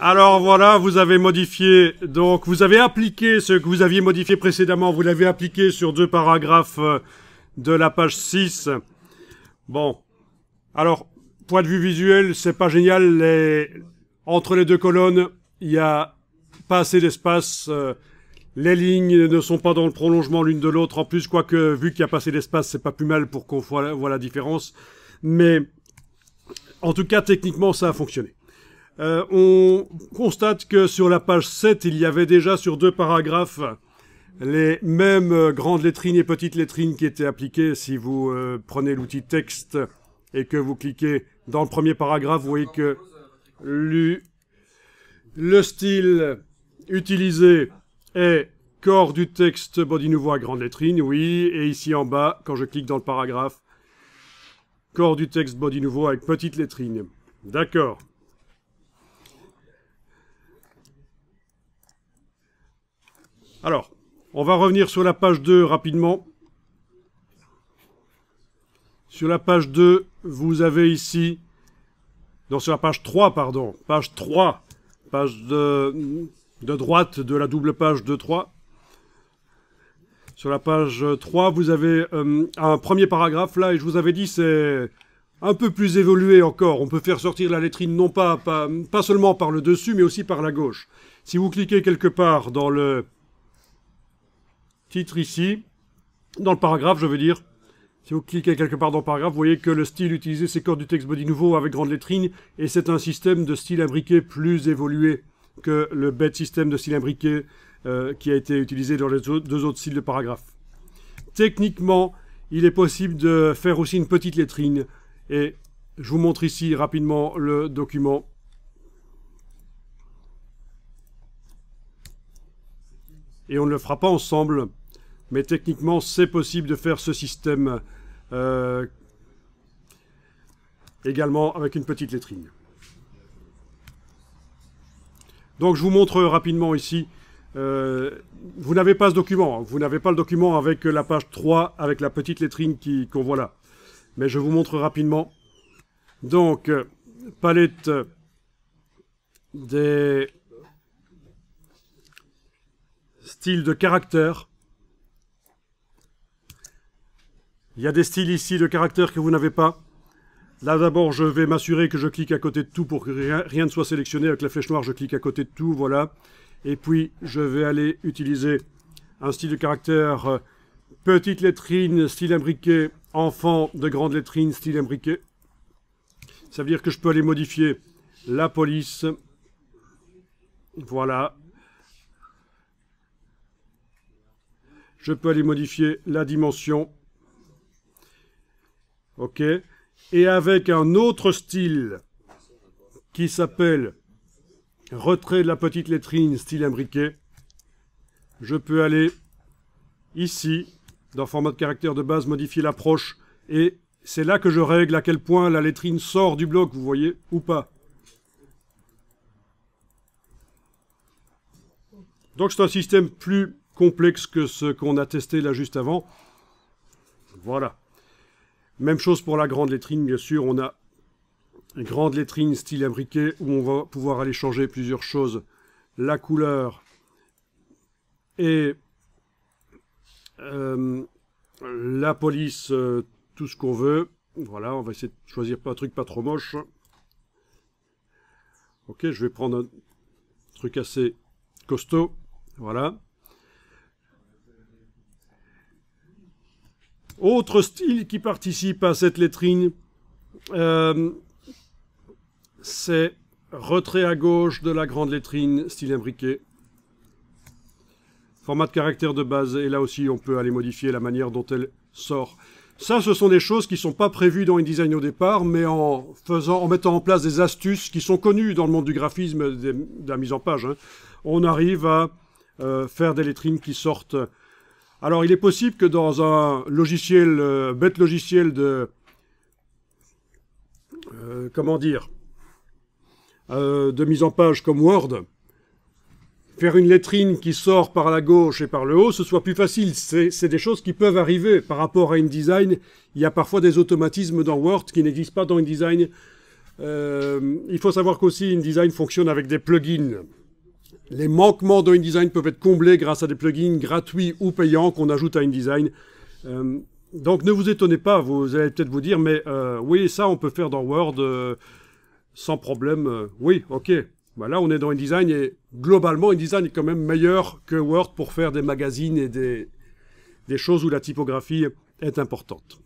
Alors voilà, vous avez modifié, donc vous avez appliqué ce que vous aviez modifié précédemment, vous l'avez appliqué sur deux paragraphes euh, de la page 6. Bon, alors, point de vue visuel, c'est pas génial, les... entre les deux colonnes, il y a pas assez d'espace, euh, les lignes ne sont pas dans le prolongement l'une de l'autre, en plus, quoique, vu qu'il y a pas assez d'espace, c'est pas plus mal pour qu'on voit la différence, mais en tout cas, techniquement, ça a fonctionné. Euh, on constate que sur la page 7, il y avait déjà sur deux paragraphes les mêmes euh, grandes lettrines et petites lettrines qui étaient appliquées. Si vous euh, prenez l'outil texte et que vous cliquez dans le premier paragraphe, vous voyez que le, le style utilisé est corps du texte body nouveau à grande lettrine, oui, et ici en bas, quand je clique dans le paragraphe, corps du texte body nouveau avec petite lettrine. D'accord. Alors, on va revenir sur la page 2 rapidement. Sur la page 2, vous avez ici... Non, sur la page 3, pardon. Page 3. Page de, droite de la double page 2-3. Sur la page 3, vous avez euh, un premier paragraphe là, et je vous avais dit, c'est un peu plus évolué encore. On peut faire sortir la lettrine non pas, pas, seulement par le dessus, mais aussi par la gauche. Si vous cliquez quelque part dans le titre ici. Dans le paragraphe, je veux dire, si vous cliquez quelque part dans le paragraphe, vous voyez que le style utilisé, c'est corps du texte body nouveau avec grande lettrine, et c'est un système de style imbriqué plus évolué que le bête système de style imbriqué euh, qui a été utilisé dans les deux autres styles de paragraphe. Techniquement, il est possible de faire aussi une petite lettrine, et je vous montre ici rapidement le document et on ne le fera pas ensemble. Mais techniquement, c'est possible de faire ce système euh, également avec une petite lettrine. Donc je vous montre rapidement ici. Euh, vous n'avez pas ce document. Vous n'avez pas le document avec la page 3, avec la petite lettrine qu'on voit là. Mais je vous montre rapidement. Donc, euh, palette des Style de caractère. Il y a des styles ici de caractère que vous n'avez pas. Là d'abord, je vais m'assurer que je clique à côté de tout pour que rien, ne soit sélectionné. Avec la flèche noire, je clique à côté de tout, voilà. Et puis, je vais aller utiliser un style de caractère euh, petite lettrine, style imbriqué, enfant de grande lettrine, style imbriqué. Ça veut dire que je peux aller modifier la police. Voilà, Je peux aller modifier la dimension. OK Et avec un autre style qui s'appelle retrait de la petite lettrine style imbriqué, je peux aller ici, dans format de caractère de base, modifier l'approche et c'est là que je règle à quel point la lettrine sort du bloc, vous voyez, ou pas. Donc c'est un système plus complexe que ce qu'on a testé là juste avant. Voilà. Même chose pour la grande lettrine, bien sûr. On a une grande lettrine style imbriqué où on va pouvoir aller changer plusieurs choses. La couleur et euh, la police, euh, tout ce qu'on veut. Voilà, on va essayer de choisir un truc pas trop moche. Ok, je vais prendre un truc assez costaud. Voilà. Autre style qui participe à cette lettrine, euh, c'est retrait à gauche de la grande lettrine, style imbriqué. Format de caractère de base, et là aussi on peut aller modifier la manière dont elle sort. Ça, ce sont des choses qui ne sont pas prévues dans InDesign au départ, mais en, mettant en place des astuces qui sont connues dans le monde du graphisme, de la mise en page, hein. on arrive à euh, faire des lettrines qui sortent alors, il est possible que dans un logiciel, euh, bête logiciel de... Euh, comment dire euh, De mise en page comme Word, faire une lettrine qui sort par la gauche et par le haut, ce soit plus facile. C'est des choses qui peuvent arriver par rapport à InDesign. Il y a parfois des automatismes dans Word qui n'existent pas dans InDesign. il faut savoir qu'aussi InDesign fonctionne avec des plugins. Les manquements d'InDesign InDesign peuvent être comblés grâce à des plugins gratuits ou payants qu'on ajoute à InDesign. Euh, donc ne vous étonnez pas, vous allez peut-être vous dire, mais euh, oui, ça on peut faire dans Word euh, sans problème. oui, ok. Bah, là, on est dans InDesign et globalement, InDesign est quand même meilleur que Word pour faire des magazines et des choses où la typographie est importante.